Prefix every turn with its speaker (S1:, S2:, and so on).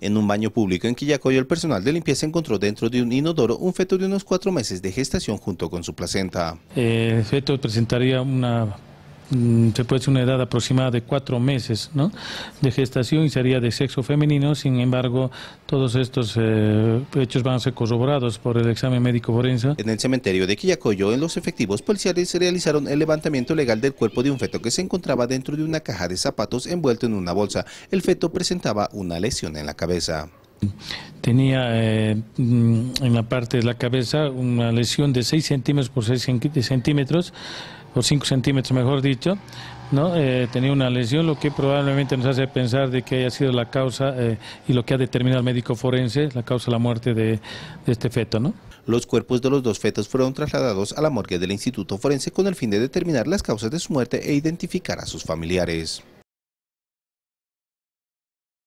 S1: En un baño público en Quillacoyo, el personal de limpieza encontró dentro de un inodoro un feto de unos cuatro meses de gestación junto con su placenta.
S2: Eh, el feto presentaría una Mm, se puede decir una edad aproximada de cuatro meses ¿no? de gestación y sería de sexo femenino. Sin embargo, todos estos eh, hechos van a ser corroborados por el examen médico forense.
S1: En el cementerio de Quillacoyo, en los efectivos policiales realizaron el levantamiento legal del cuerpo de un feto que se encontraba dentro de una caja de zapatos envuelto en una bolsa. El feto presentaba una lesión en la cabeza.
S2: Tenía eh, mm, en la parte de la cabeza una lesión de 6 centímetros por 6 centímetros o 5 centímetros mejor dicho, ¿no? Eh, tenía una lesión, lo que probablemente nos hace pensar de que haya sido la causa eh, y lo que ha determinado el médico forense, la causa de la muerte de, de este feto. ¿no?
S1: Los cuerpos de los dos fetos fueron trasladados a la morgue del Instituto Forense con el fin de determinar las causas de su muerte e identificar a sus familiares.